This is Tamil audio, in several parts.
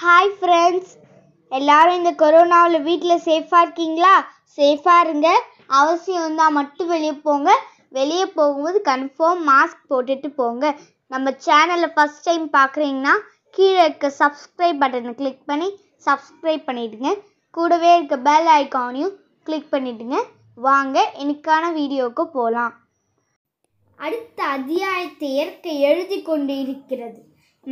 ஹாய் ஃப்ரெண்ட்ஸ் எல்லாரும் இந்த கொரோனாவில் வீட்டில் சேஃபாக இருக்கீங்களா சேஃபாக இருங்க அவசியம் இருந்தால் மட்டும் வெளியே போங்க வெளியே போகும்போது கன்ஃபார்ம் மாஸ்க் போட்டுட்டு போங்க நம்ம சேனலை ஃபஸ்ட் டைம் பார்க்குறீங்கன்னா கீழே இருக்க சப்ஸ்கிரைப் பட்டனை கிளிக் பண்ணி சப்ஸ்கிரைப் பண்ணிவிடுங்க கூடவே இருக்க பெல் ஐக்கானையும் கிளிக் பண்ணிவிடுங்க வாங்க இன்னைக்கான வீடியோவுக்கு போகலாம் அடுத்த அத்தியாயத்தை இயற்கை எழுதி கொண்டு இருக்கிறது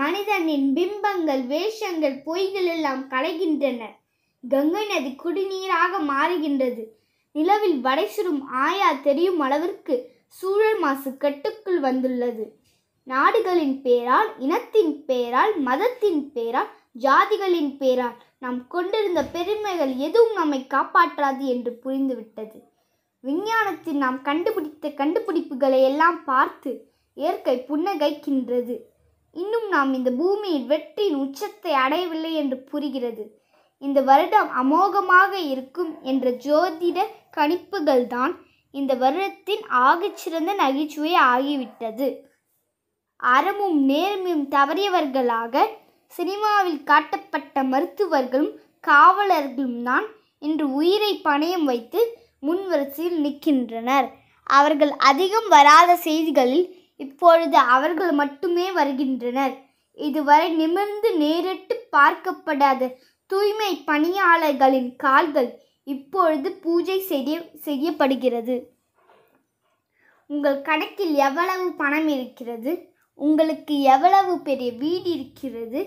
மனிதனின் பிம்பங்கள் வேஷங்கள் பொய்கள் எல்லாம் கலைகின்றன கங்கை நதி குடிநீராக மாறுகின்றது நிலவில் வடைசுடும் ஆயா தெரியும் அளவிற்கு சூழல் மாசு கட்டுக்குள் வந்துள்ளது நாடுகளின் பேரால் இனத்தின் பேரால் மதத்தின் பேரால் ஜாதிகளின் பேரால் நாம் கொண்டிருந்த பெருமைகள் எதுவும் நம்மை காப்பாற்றாது என்று புரிந்துவிட்டது விஞ்ஞானத்தில் நாம் கண்டுபிடித்த கண்டுபிடிப்புகளை எல்லாம் பார்த்து இயற்கை புன்னகைக்கின்றது இன்னும் நாம் இந்த பூமியில் வெற்றியின் உச்சத்தை அடையவில்லை என்று புரிகிறது இந்த வருடம் அமோகமாக இருக்கும் என்ற ஜோதிட கணிப்புகள்தான் இந்த வருடத்தின் ஆகச்சிறந்த நகைச்சுவை ஆகிவிட்டது அறமும் நேர்மையும் தவறியவர்களாக சினிமாவில் காட்டப்பட்ட மருத்துவர்களும் காவலர்களும் தான் இன்று உயிரை பணயம் வைத்து முன்வரிசையில் நிற்கின்றனர் அவர்கள் அதிகம் வராத செய்திகளில் இப்பொழுது அவர்கள் மட்டுமே வருகின்றனர் இதுவரை நிமிர்ந்து நேரிட்டு பார்க்கப்படாத தூய்மை பணியாளர்களின் கால்கள் இப்பொழுது பூஜை செய்ய செய்யப்படுகிறது உங்கள் கணக்கில் எவ்வளவு பணம் இருக்கிறது உங்களுக்கு எவ்வளவு பெரிய வீடு இருக்கிறது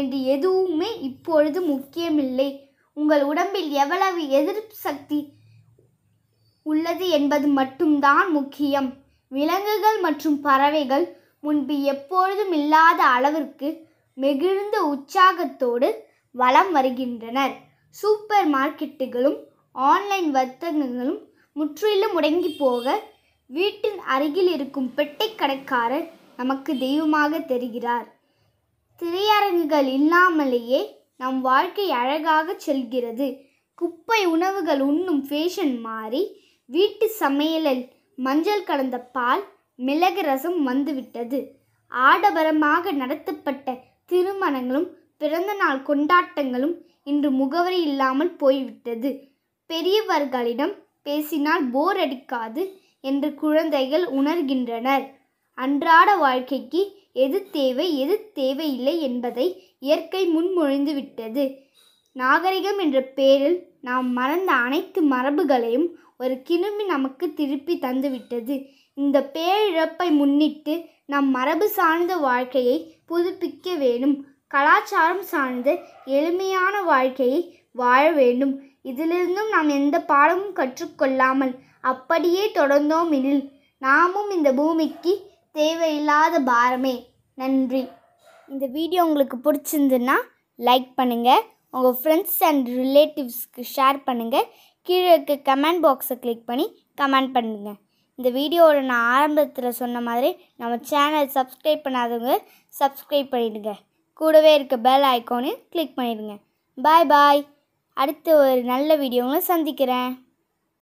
என்று எதுவுமே இப்பொழுது முக்கியமில்லை உங்கள் உடம்பில் எவ்வளவு எதிர்ப்பு சக்தி உள்ளது என்பது மட்டும்தான் முக்கியம் விலங்குகள் மற்றும் பறவைகள் முன்பு எப்பொழுதும் இல்லாத அளவிற்கு மிகுந்த உற்சாகத்தோடு வலம் வருகின்றனர் சூப்பர் மார்க்கெட்டுகளும் ஆன்லைன் வர்த்தகங்களும் முற்றிலும் முடங்கி போக வீட்டின் அருகில் இருக்கும் பெட்டை கடைக்காரர் நமக்கு தெய்வமாக தெரிகிறார் திரையரங்குகள் இல்லாமலேயே நம் வாழ்க்கை அழகாக செல்கிறது குப்பை உணவுகள் உண்ணும் ஃபேஷன் மாறி வீட்டு சமையலில் மஞ்சள் கலந்த பால் மிளகு ரசம் வந்துவிட்டது ஆடவரமாக நடத்தப்பட்ட திருமணங்களும் பிறந்தநாள் கொண்டாட்டங்களும் இன்று முகவரி இல்லாமல் போய்விட்டது பெரியவர்களிடம் பேசினால் போர் அடிக்காது என்று குழந்தைகள் உணர்கின்றனர் அன்றாட வாழ்க்கைக்கு எது தேவை எது தேவையில்லை என்பதை இயற்கை முன்மொழிந்துவிட்டது நாகரிகம் என்ற பெயரில் நாம் மறந்த அனைத்து மரபுகளையும் ஒரு கிருமி நமக்கு திருப்பி தந்துவிட்டது இந்த பேரிழப்பை முன்னிட்டு நம் மரபு சார்ந்த வாழ்க்கையை புதுப்பிக்க வேண்டும் கலாச்சாரம் சார்ந்த எளிமையான வாழ்க்கையை வாழ வேண்டும் இதிலிருந்தும் நாம் எந்த பாடமும் கற்றுக்கொள்ளாமல் அப்படியே தொடர்ந்தோம் எனில் நாமும் இந்த பூமிக்கு தேவையில்லாத பாரமே நன்றி இந்த வீடியோ உங்களுக்கு பிடிச்சிருந்துன்னா லைக் பண்ணுங்கள் உங்கள் ஃப்ரெண்ட்ஸ் அண்ட் ரிலேட்டிவ்ஸ்க்கு ஷேர் பண்ணுங்கள் கீழே இருக்க கமெண்ட் பாக்ஸை கிளிக் பண்ணி கமெண்ட் பண்ணுங்கள் இந்த வீடியோவோட நான் ஆரம்பத்தில் சொன்ன மாதிரி நம்ம சேனல் சப்ஸ்கிரைப் பண்ணாதவங்க சப்ஸ்கிரைப் பண்ணிவிடுங்க கூடவே இருக்க பெல் ஐக்கானு கிளிக் பண்ணிவிடுங்க பாய் பாய் அடுத்து ஒரு நல்ல வீடியோங்களை சந்திக்கிறேன்